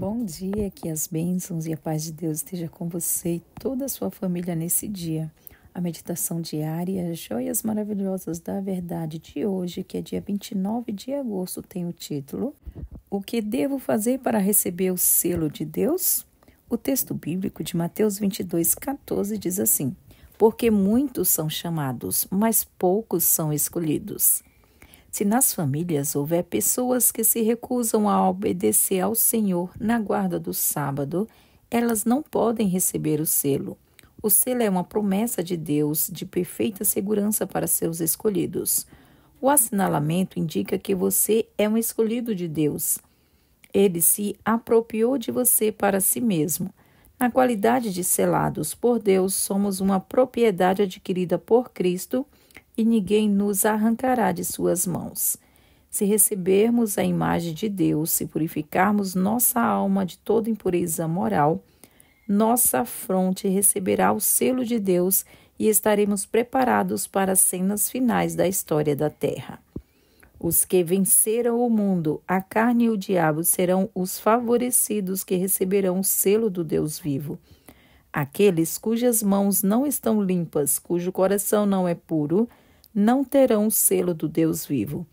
Bom dia, que as bênçãos e a paz de Deus esteja com você e toda a sua família nesse dia. A meditação diária Joias Maravilhosas da Verdade de hoje, que é dia 29 de agosto, tem o título O que devo fazer para receber o selo de Deus? O texto bíblico de Mateus 22, 14 diz assim: Porque muitos são chamados, mas poucos são escolhidos. Se nas famílias houver pessoas que se recusam a obedecer ao Senhor na guarda do sábado, elas não podem receber o selo. O selo é uma promessa de Deus de perfeita segurança para seus escolhidos. O assinalamento indica que você é um escolhido de Deus. Ele se apropriou de você para si mesmo. Na qualidade de selados por Deus, somos uma propriedade adquirida por Cristo e ninguém nos arrancará de suas mãos. Se recebermos a imagem de Deus, se purificarmos nossa alma de toda impureza moral, nossa fronte receberá o selo de Deus e estaremos preparados para as cenas finais da história da Terra. Os que venceram o mundo, a carne e o diabo serão os favorecidos que receberão o selo do Deus vivo. Aqueles cujas mãos não estão limpas, cujo coração não é puro, não terão o selo do Deus vivo.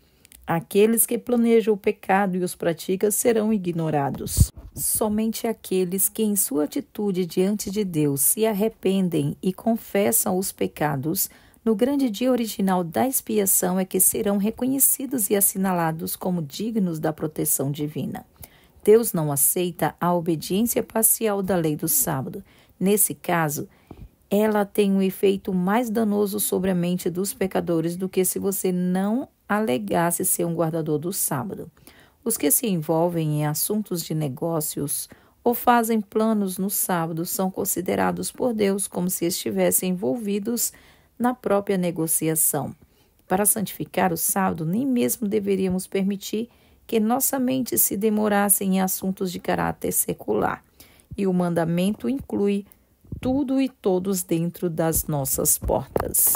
Aqueles que planejam o pecado e os praticam serão ignorados. Somente aqueles que, em sua atitude diante de Deus, se arrependem e confessam os pecados, no grande dia original da expiação, é que serão reconhecidos e assinalados como dignos da proteção divina. Deus não aceita a obediência parcial da lei do sábado. Nesse caso, ela tem um efeito mais danoso sobre a mente dos pecadores do que se você não alegasse ser um guardador do sábado. Os que se envolvem em assuntos de negócios ou fazem planos no sábado são considerados por Deus como se estivessem envolvidos na própria negociação. Para santificar o sábado, nem mesmo deveríamos permitir que nossa mente se demorasse em assuntos de caráter secular. E o mandamento inclui tudo e todos dentro das nossas portas.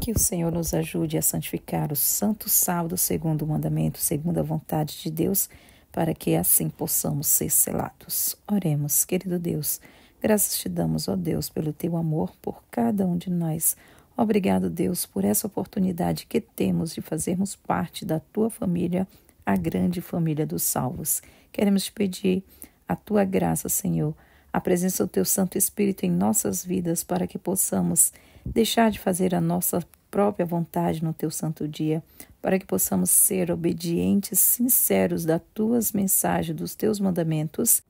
Que o Senhor nos ajude a santificar o santo sábado segundo o mandamento, segundo a vontade de Deus, para que assim possamos ser selados. Oremos, querido Deus. Graças te damos, ó Deus, pelo teu amor por cada um de nós. Obrigado, Deus, por essa oportunidade que temos de fazermos parte da tua família, a grande família dos salvos. Queremos te pedir a tua graça, Senhor a presença do Teu Santo Espírito em nossas vidas para que possamos deixar de fazer a nossa própria vontade no Teu Santo Dia, para que possamos ser obedientes, sinceros das Tuas mensagens, dos Teus mandamentos,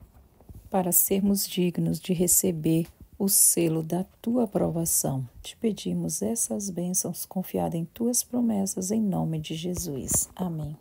para sermos dignos de receber o selo da tua aprovação. Te pedimos essas bênçãos confiadas em tuas promessas, em nome de Jesus. Amém.